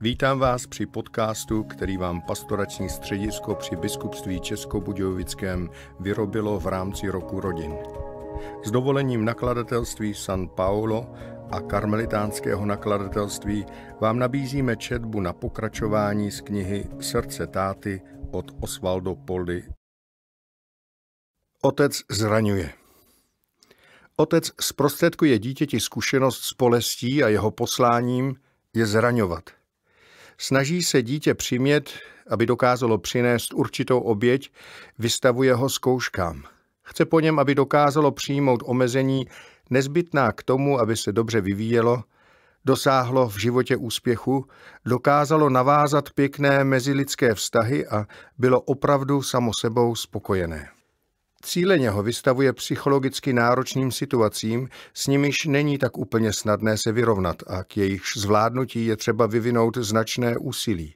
Vítám vás při podcastu, který vám pastorační středisko při biskupství Českobudějovickém vyrobilo v rámci roku rodin. S dovolením nakladatelství San Paolo a karmelitánského nakladatelství vám nabízíme četbu na pokračování z knihy Srdce táty od Osvaldo Poldy. Otec zraňuje. Otec zprostředkuje dítěti zkušenost s polestí a jeho posláním je zraňovat – Snaží se dítě přimět, aby dokázalo přinést určitou oběť, vystavuje ho zkouškám. Chce po něm, aby dokázalo přijmout omezení nezbytná k tomu, aby se dobře vyvíjelo, dosáhlo v životě úspěchu, dokázalo navázat pěkné mezilidské vztahy a bylo opravdu samo sebou spokojené. Cíleně ho vystavuje psychologicky náročným situacím, s nimiž není tak úplně snadné se vyrovnat a k jejichž zvládnutí je třeba vyvinout značné úsilí.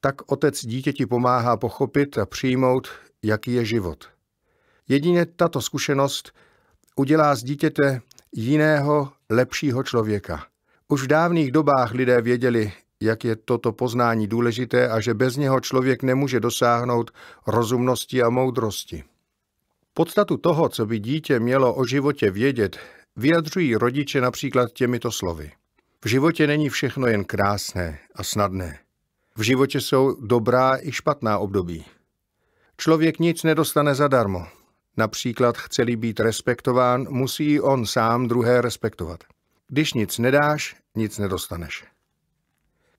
Tak otec dítěti pomáhá pochopit a přijmout, jaký je život. Jedině tato zkušenost udělá z dítěte jiného, lepšího člověka. Už v dávných dobách lidé věděli, jak je toto poznání důležité a že bez něho člověk nemůže dosáhnout rozumnosti a moudrosti. Podstatu toho, co by dítě mělo o životě vědět, vyjadřují rodiče například těmito slovy. V životě není všechno jen krásné a snadné. V životě jsou dobrá i špatná období. Člověk nic nedostane zadarmo. Například chce-li být respektován, musí on sám druhé respektovat. Když nic nedáš, nic nedostaneš.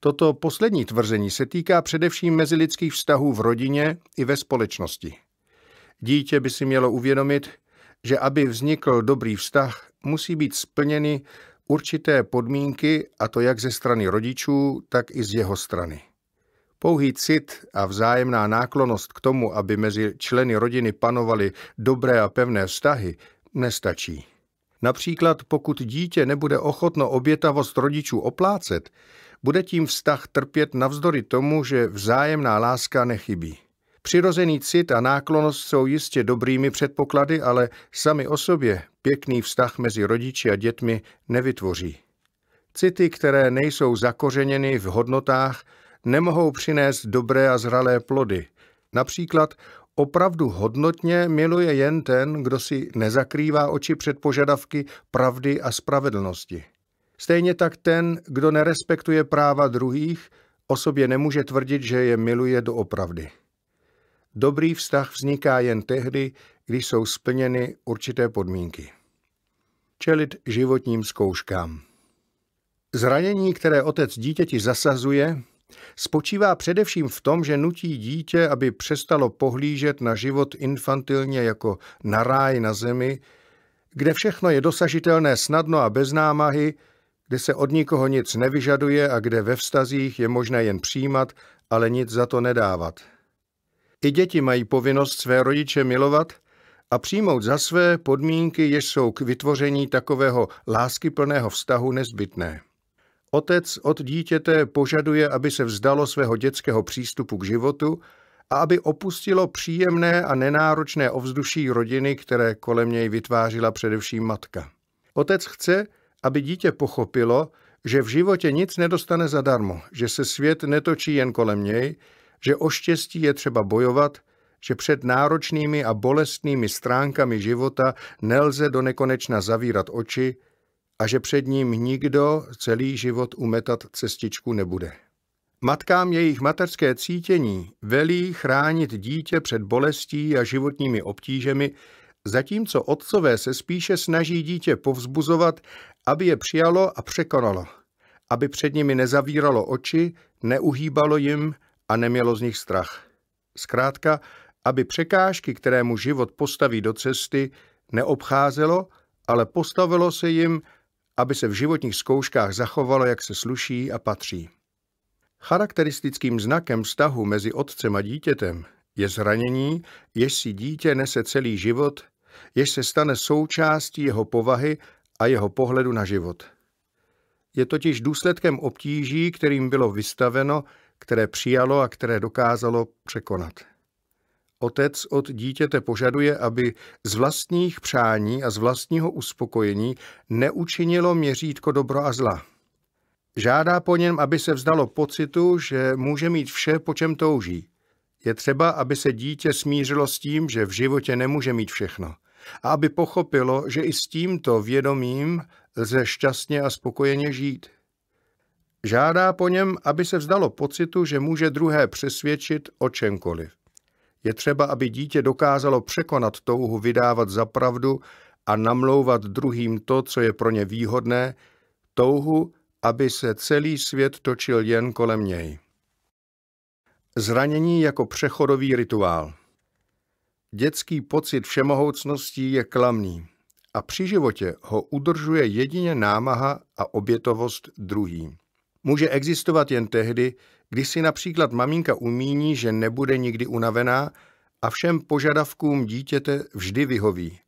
Toto poslední tvrzení se týká především mezilidských vztahů v rodině i ve společnosti. Dítě by si mělo uvědomit, že aby vznikl dobrý vztah, musí být splněny určité podmínky, a to jak ze strany rodičů, tak i z jeho strany. Pouhý cit a vzájemná náklonost k tomu, aby mezi členy rodiny panovaly dobré a pevné vztahy, nestačí. Například pokud dítě nebude ochotno obětavost rodičů oplácet, bude tím vztah trpět navzdory tomu, že vzájemná láska nechybí. Přirozený cit a náklonost jsou jistě dobrými předpoklady, ale sami o sobě pěkný vztah mezi rodiči a dětmi nevytvoří. City, které nejsou zakořeněny v hodnotách, nemohou přinést dobré a zralé plody. Například opravdu hodnotně miluje jen ten, kdo si nezakrývá oči před požadavky pravdy a spravedlnosti. Stejně tak ten, kdo nerespektuje práva druhých, o sobě nemůže tvrdit, že je miluje doopravdy. Dobrý vztah vzniká jen tehdy, když jsou splněny určité podmínky. Čelit životním zkouškám. Zranění, které otec dítěti zasazuje, spočívá především v tom, že nutí dítě, aby přestalo pohlížet na život infantilně jako na ráj na zemi, kde všechno je dosažitelné snadno a bez námahy, kde se od nikoho nic nevyžaduje a kde ve vztazích je možné jen přijímat, ale nic za to nedávat. I děti mají povinnost své rodiče milovat a přijmout za své podmínky, jež jsou k vytvoření takového láskyplného vztahu nezbytné. Otec od dítěte požaduje, aby se vzdalo svého dětského přístupu k životu a aby opustilo příjemné a nenáročné ovzduší rodiny, které kolem něj vytvářila především matka. Otec chce, aby dítě pochopilo, že v životě nic nedostane zadarmo, že se svět netočí jen kolem něj, že o štěstí je třeba bojovat, že před náročnými a bolestnými stránkami života nelze do nekonečna zavírat oči a že před ním nikdo celý život umetat cestičku nebude. Matkám jejich mateřské cítění velí chránit dítě před bolestí a životními obtížemi, zatímco otcové se spíše snaží dítě povzbuzovat, aby je přijalo a překonalo, aby před nimi nezavíralo oči, neuhýbalo jim, a nemělo z nich strach. Zkrátka, aby překážky, které mu život postaví do cesty, neobcházelo, ale postavilo se jim, aby se v životních zkouškách zachovalo, jak se sluší a patří. Charakteristickým znakem vztahu mezi otcem a dítětem je zranění, jež si dítě nese celý život, jež se stane součástí jeho povahy a jeho pohledu na život. Je totiž důsledkem obtíží, kterým bylo vystaveno, které přijalo a které dokázalo překonat. Otec od dítěte požaduje, aby z vlastních přání a z vlastního uspokojení neučinilo měřítko dobro a zla. Žádá po něm, aby se vzdalo pocitu, že může mít vše, po čem touží. Je třeba, aby se dítě smířilo s tím, že v životě nemůže mít všechno. A aby pochopilo, že i s tímto vědomím lze šťastně a spokojeně žít. Žádá po něm, aby se vzdalo pocitu, že může druhé přesvědčit o čemkoliv. Je třeba, aby dítě dokázalo překonat touhu vydávat za pravdu a namlouvat druhým to, co je pro ně výhodné, touhu, aby se celý svět točil jen kolem něj. Zranění jako přechodový rituál. Dětský pocit všemohoucností je klamný a při životě ho udržuje jedině námaha a obětovost druhým může existovat jen tehdy, když si například maminka umíní, že nebude nikdy unavená a všem požadavkům dítěte vždy vyhoví.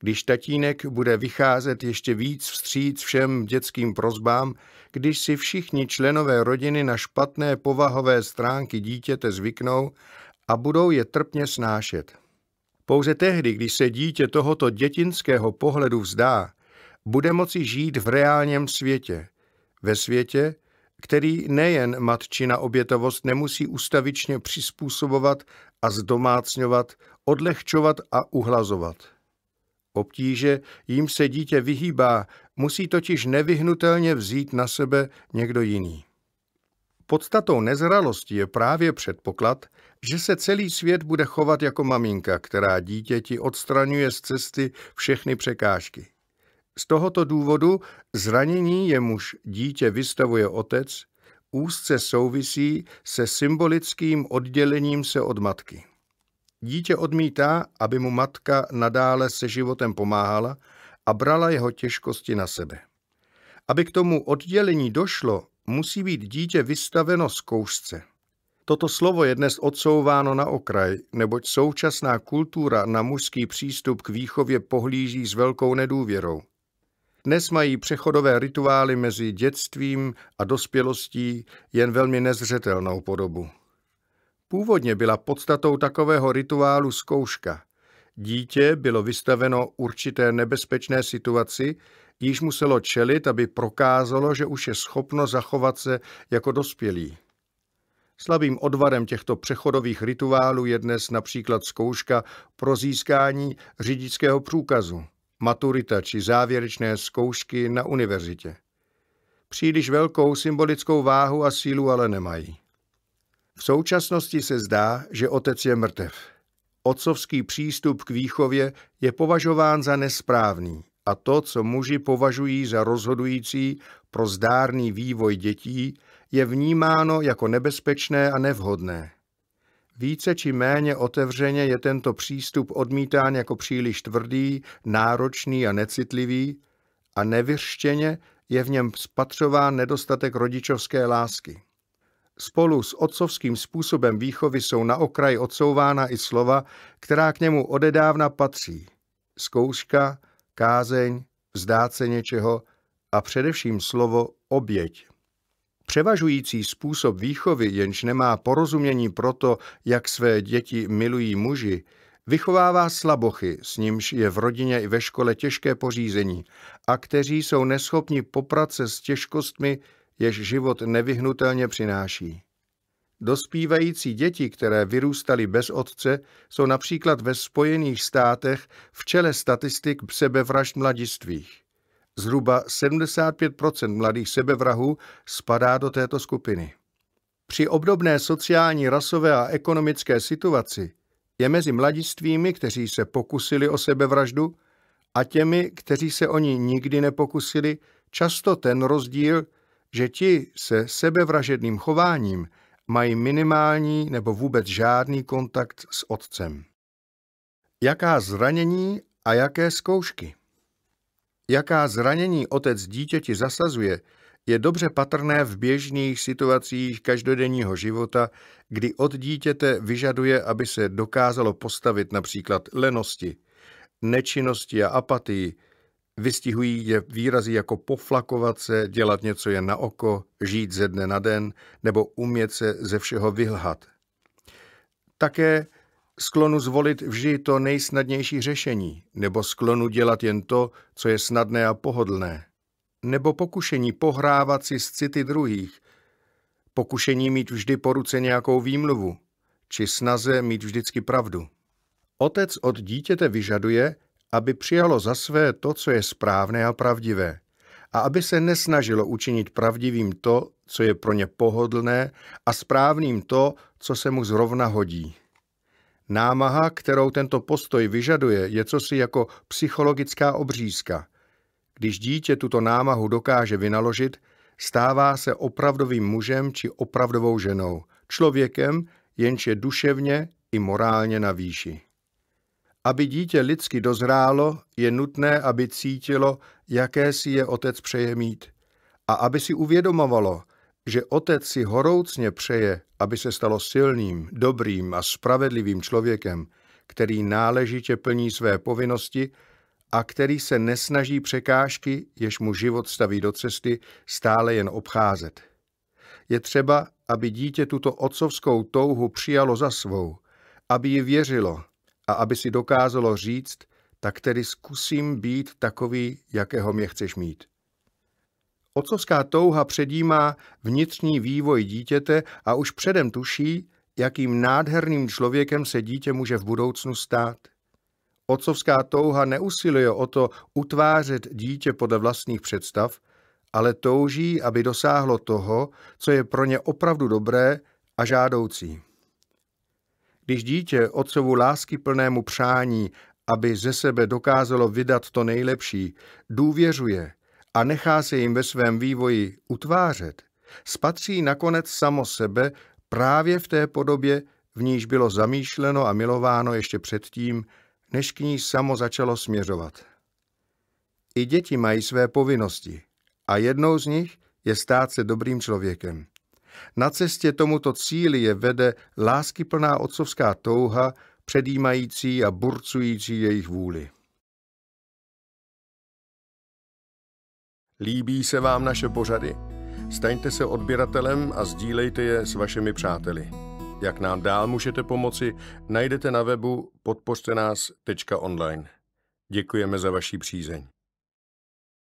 Když tatínek bude vycházet ještě víc vstříc všem dětským prozbám, když si všichni členové rodiny na špatné povahové stránky dítěte zvyknou a budou je trpně snášet. Pouze tehdy, když se dítě tohoto dětinského pohledu vzdá, bude moci žít v reálném světě. Ve světě, který nejen matčina obětovost nemusí ustavičně přizpůsobovat a zdomácňovat, odlehčovat a uhlazovat. Obtíže, jim se dítě vyhýbá, musí totiž nevyhnutelně vzít na sebe někdo jiný. Podstatou nezralosti je právě předpoklad, že se celý svět bude chovat jako maminka, která dítěti odstraňuje z cesty všechny překážky. Z tohoto důvodu zranění, jemuž dítě vystavuje otec, úzce souvisí se symbolickým oddělením se od matky. Dítě odmítá, aby mu matka nadále se životem pomáhala a brala jeho těžkosti na sebe. Aby k tomu oddělení došlo, musí být dítě vystaveno zkoušce. Toto slovo je dnes odsouváno na okraj, neboť současná kultura na mužský přístup k výchově pohlíží s velkou nedůvěrou. Dnes mají přechodové rituály mezi dětstvím a dospělostí jen velmi nezřetelnou podobu. Původně byla podstatou takového rituálu zkouška. Dítě bylo vystaveno určité nebezpečné situaci, již muselo čelit, aby prokázalo, že už je schopno zachovat se jako dospělý. Slabým odvarem těchto přechodových rituálů je dnes například zkouška pro získání řidičského průkazu maturita či závěrečné zkoušky na univerzitě. Příliš velkou symbolickou váhu a sílu ale nemají. V současnosti se zdá, že otec je mrtev. Otcovský přístup k výchově je považován za nesprávný a to, co muži považují za rozhodující pro zdárný vývoj dětí, je vnímáno jako nebezpečné a nevhodné. Více či méně otevřeně je tento přístup odmítán jako příliš tvrdý, náročný a necitlivý a nevyřštěně je v něm spatřován nedostatek rodičovské lásky. Spolu s otcovským způsobem výchovy jsou na okraj odsouvána i slova, která k němu odedávna patří. Zkouška, kázeň, vzdát se něčeho a především slovo oběť. Převažující způsob výchovy, jenž nemá porozumění proto, jak své děti milují muži, vychovává slabochy, s nímž je v rodině i ve škole těžké pořízení a kteří jsou neschopni poprat se s těžkostmi, jež život nevyhnutelně přináší. Dospívající děti, které vyrůstaly bez otce, jsou například ve Spojených státech v čele statistik sebevražd mladistvých. Zhruba 75 mladých sebevrahů spadá do této skupiny. Při obdobné sociální, rasové a ekonomické situaci je mezi mladistvými, kteří se pokusili o sebevraždu, a těmi, kteří se o ní nikdy nepokusili, často ten rozdíl, že ti se sebevražedným chováním mají minimální nebo vůbec žádný kontakt s otcem. Jaká zranění a jaké zkoušky? jaká zranění otec dítěti zasazuje, je dobře patrné v běžných situacích každodenního života, kdy od dítěte vyžaduje, aby se dokázalo postavit například lenosti, nečinnosti a apatii. Vystihují je výrazy jako poflakovat se, dělat něco jen na oko, žít ze dne na den nebo umět se ze všeho vylhat. Také sklonu zvolit vždy to nejsnadnější řešení, nebo sklonu dělat jen to, co je snadné a pohodlné, nebo pokušení pohrávat si s city druhých, pokušení mít vždy po ruce nějakou výmluvu, či snaze mít vždycky pravdu. Otec od dítěte vyžaduje, aby přijalo za své to, co je správné a pravdivé, a aby se nesnažilo učinit pravdivým to, co je pro ně pohodlné, a správným to, co se mu zrovna hodí. Námaha, kterou tento postoj vyžaduje, je cosi jako psychologická obřízka. Když dítě tuto námahu dokáže vynaložit, stává se opravdovým mužem či opravdovou ženou, člověkem, jenž je duševně i morálně na výši. Aby dítě lidsky dozrálo, je nutné, aby cítilo, jaké si je otec přeje mít. A aby si uvědomovalo, že otec si horoucně přeje, aby se stalo silným, dobrým a spravedlivým člověkem, který náležitě plní své povinnosti a který se nesnaží překážky, jež mu život staví do cesty, stále jen obcházet. Je třeba, aby dítě tuto otcovskou touhu přijalo za svou, aby ji věřilo a aby si dokázalo říct, tak tedy zkusím být takový, jakého mě chceš mít. Otcovská touha předjímá vnitřní vývoj dítěte a už předem tuší, jakým nádherným člověkem se dítě může v budoucnu stát. Otcovská touha neusiluje o to utvářet dítě podle vlastních představ, ale touží, aby dosáhlo toho, co je pro ně opravdu dobré a žádoucí. Když dítě otcovu plnému přání, aby ze sebe dokázalo vydat to nejlepší, důvěřuje, a nechá se jim ve svém vývoji utvářet, spatří nakonec samo sebe právě v té podobě, v níž bylo zamýšleno a milováno ještě předtím, než k ní samo začalo směřovat. I děti mají své povinnosti a jednou z nich je stát se dobrým člověkem. Na cestě tomuto cíli je vede láskyplná otcovská touha, předjímající a burcující jejich vůli. Líbí se vám naše pořady? Staňte se odběratelem a sdílejte je s vašimi přáteli. Jak nám dál můžete pomoci, najdete na webu podpořte nás.online. Děkujeme za vaši přízeň.